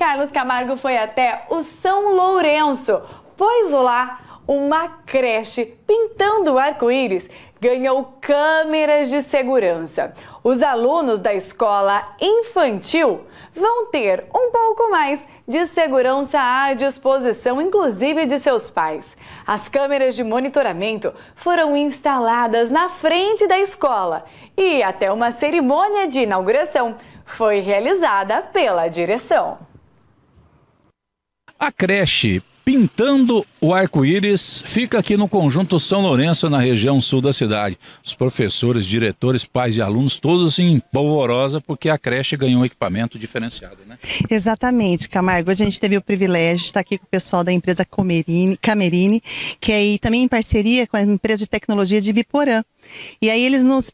Carlos Camargo foi até o São Lourenço, pois lá uma creche pintando arco-íris ganhou câmeras de segurança. Os alunos da escola infantil vão ter um pouco mais de segurança à disposição, inclusive de seus pais. As câmeras de monitoramento foram instaladas na frente da escola e até uma cerimônia de inauguração foi realizada pela direção. A creche Pintando o Arco-Íris fica aqui no Conjunto São Lourenço, na região sul da cidade. Os professores, diretores, pais e alunos, todos assim, em polvorosa, porque a creche ganhou um equipamento diferenciado, né? Exatamente, Camargo. A gente teve o privilégio de estar aqui com o pessoal da empresa Camerini, que é aí é, também em parceria com a empresa de tecnologia de Biporã. E aí eles nos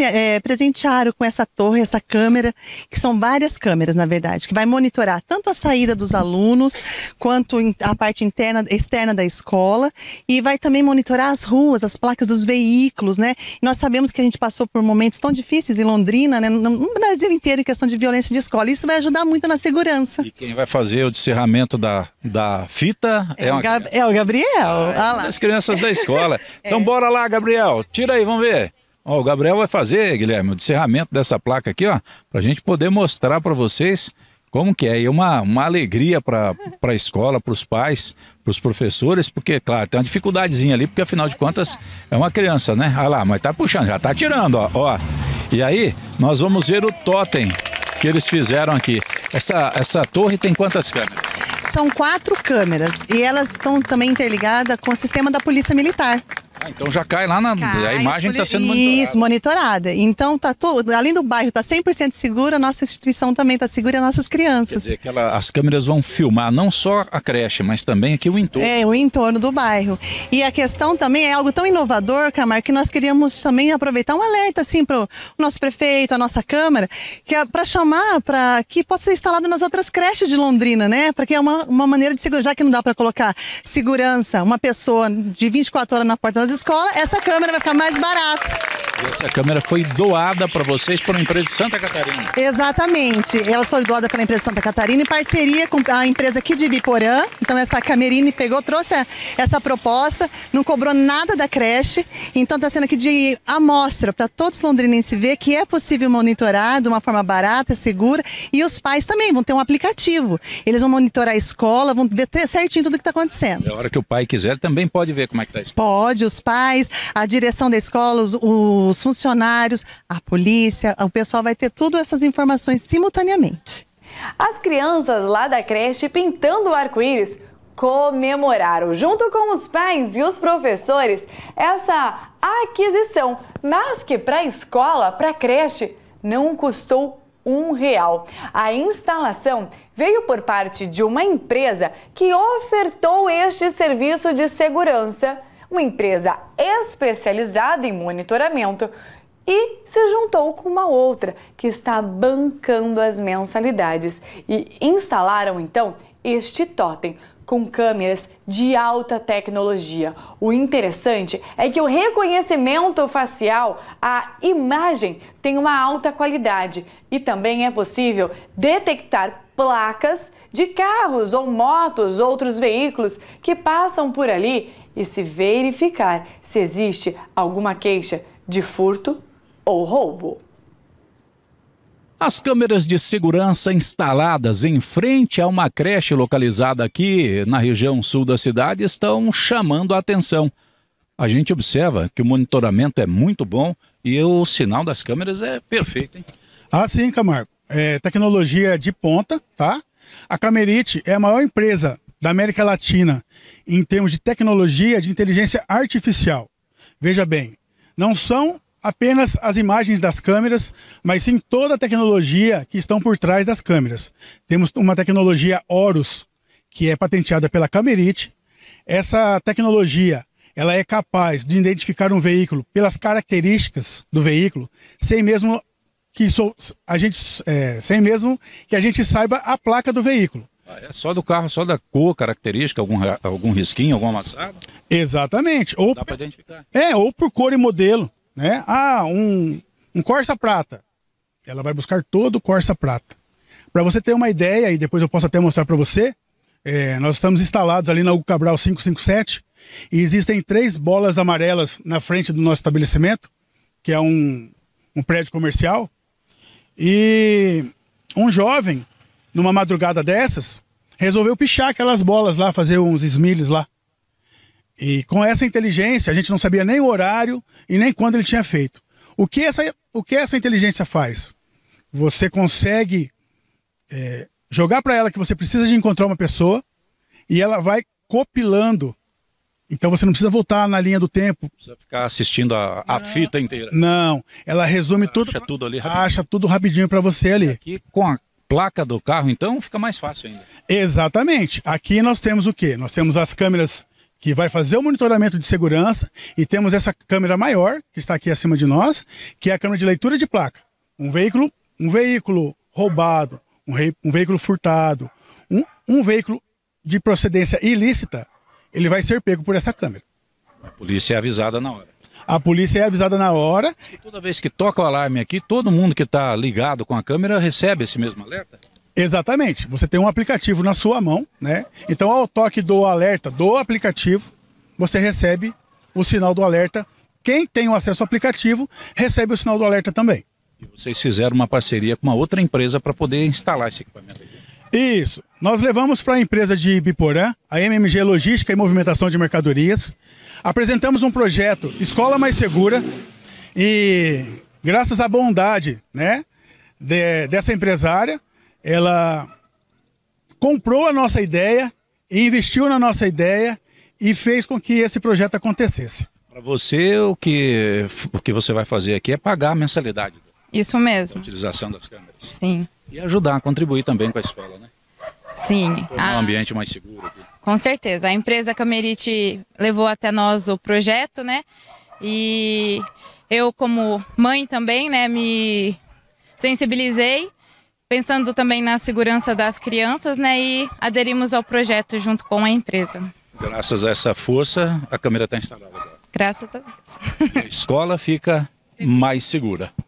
é, presentearam com essa torre, essa câmera, que são várias câmeras, na verdade, que vai monitorar tanto a saída dos alunos quanto a parte parte interna, externa da escola e vai também monitorar as ruas, as placas dos veículos, né? E nós sabemos que a gente passou por momentos tão difíceis em Londrina, né? No, Brasil inteiro, em questão de violência de escola. Isso vai ajudar muito na segurança. E quem vai fazer o descerramento da, da fita é, é, o, é o Gabriel. Ah, é As crianças da escola. Então, é. Então bora lá, Gabriel. Tira aí, vamos ver. Ó, o Gabriel vai fazer, Guilherme, o descerramento dessa placa aqui, ó, pra gente poder mostrar para vocês como que é? E uma, uma alegria para a escola, para os pais, para os professores, porque, claro, tem uma dificuldadezinha ali, porque afinal de contas é uma criança, né? Olha ah lá, mas tá puxando, já tá tirando, ó, ó. E aí, nós vamos ver o totem que eles fizeram aqui. Essa, essa torre tem quantas câmeras? São quatro câmeras e elas estão também interligadas com o sistema da Polícia Militar. Ah, então já cai lá na. Cai, a imagem está sendo monitorada. Isso, monitorada. Então, tá tudo, além do bairro estar tá 100% seguro, a nossa instituição também está segura e as nossas crianças. Quer dizer, que ela, as câmeras vão filmar não só a creche, mas também aqui o entorno. É, o entorno do bairro. E a questão também é algo tão inovador, Camargo, que nós queríamos também aproveitar um alerta assim, para o nosso prefeito, a nossa Câmara, que é para chamar para que possa ser instalado nas outras creches de Londrina, né? Porque é uma, uma maneira de segurança, já que não dá para colocar segurança, uma pessoa de 24 horas na porta das escola, essa câmera vai ficar mais barata essa câmera foi doada para vocês por uma empresa de Santa Catarina. Exatamente. Elas foram doadas pela empresa de Santa Catarina em parceria com a empresa aqui de Biporã. Então essa Camerine pegou, trouxe a, essa proposta, não cobrou nada da creche. Então está sendo aqui de amostra para todos os londrinenses ver que é possível monitorar de uma forma barata, segura. E os pais também vão ter um aplicativo. Eles vão monitorar a escola, vão ver certinho tudo que está acontecendo. E é a hora que o pai quiser também pode ver como é que está a escola. Pode, os pais, a direção da escola, os, o os funcionários, a polícia, o pessoal vai ter todas essas informações simultaneamente. As crianças lá da creche pintando o arco-íris comemoraram, junto com os pais e os professores, essa aquisição, mas que para a escola, para a creche, não custou um real. A instalação veio por parte de uma empresa que ofertou este serviço de segurança uma empresa especializada em monitoramento, e se juntou com uma outra que está bancando as mensalidades e instalaram então este totem com câmeras de alta tecnologia. O interessante é que o reconhecimento facial, a imagem tem uma alta qualidade e também é possível detectar placas de carros ou motos, outros veículos que passam por ali e se verificar se existe alguma queixa de furto ou roubo. As câmeras de segurança instaladas em frente a uma creche localizada aqui na região sul da cidade estão chamando a atenção. A gente observa que o monitoramento é muito bom e o sinal das câmeras é perfeito. Hein? Ah, sim, Camargo. É tecnologia de ponta, tá? A Camerite é a maior empresa da América Latina em termos de tecnologia de inteligência artificial. Veja bem, não são apenas as imagens das câmeras, mas sim toda a tecnologia que estão por trás das câmeras. Temos uma tecnologia Horus, que é patenteada pela Camerite. Essa tecnologia ela é capaz de identificar um veículo pelas características do veículo, sem mesmo que so, a gente, é, sem mesmo que a gente saiba a placa do veículo. Ah, é só do carro, só da cor característica, algum, algum risquinho, alguma amassada? Exatamente. Ou Dá para identificar. É, ou por cor e modelo. Né? Ah, um, um Corsa Prata. Ela vai buscar todo o Corsa Prata. Para você ter uma ideia, e depois eu posso até mostrar para você, é, nós estamos instalados ali na Hugo Cabral 557 e existem três bolas amarelas na frente do nosso estabelecimento, que é um, um prédio comercial. E um jovem numa madrugada dessas, resolveu pichar aquelas bolas lá, fazer uns esmilhos lá. E com essa inteligência, a gente não sabia nem o horário e nem quando ele tinha feito. O que essa, o que essa inteligência faz? Você consegue é, jogar para ela que você precisa de encontrar uma pessoa e ela vai copilando. Então você não precisa voltar na linha do tempo. Precisa ficar assistindo a, a fita inteira. Não, ela resume tudo. Acha tudo ali rapidinho. Acha tudo rapidinho para você ali. Aqui, com a placa do carro, então fica mais fácil ainda. Exatamente. Aqui nós temos o quê? Nós temos as câmeras que vai fazer o monitoramento de segurança e temos essa câmera maior que está aqui acima de nós, que é a câmera de leitura de placa. Um veículo, um veículo roubado, um, rei, um veículo furtado, um, um veículo de procedência ilícita, ele vai ser pego por essa câmera. A polícia é avisada na hora. A polícia é avisada na hora. E toda vez que toca o alarme aqui, todo mundo que está ligado com a câmera recebe esse mesmo alerta? Exatamente. Você tem um aplicativo na sua mão, né? Então, ao toque do alerta do aplicativo, você recebe o sinal do alerta. Quem tem o acesso ao aplicativo recebe o sinal do alerta também. E vocês fizeram uma parceria com uma outra empresa para poder instalar esse equipamento aqui. Isso. Nós levamos para a empresa de Biporã, a MMG Logística e Movimentação de Mercadorias. Apresentamos um projeto Escola Mais Segura e graças à bondade, né, de, dessa empresária, ela comprou a nossa ideia, investiu na nossa ideia e fez com que esse projeto acontecesse. Para você, o que, o que você vai fazer aqui é pagar a mensalidade. Isso mesmo. utilização das câmeras. Sim e ajudar, contribuir também com a escola, né? Sim. Tornar um ambiente mais seguro. Aqui. Com certeza. A empresa Camerite levou até nós o projeto, né? E eu, como mãe também, né, me sensibilizei, pensando também na segurança das crianças, né? E aderimos ao projeto junto com a empresa. Graças a essa força, a câmera está instalada agora. Graças a Deus. a escola fica mais segura.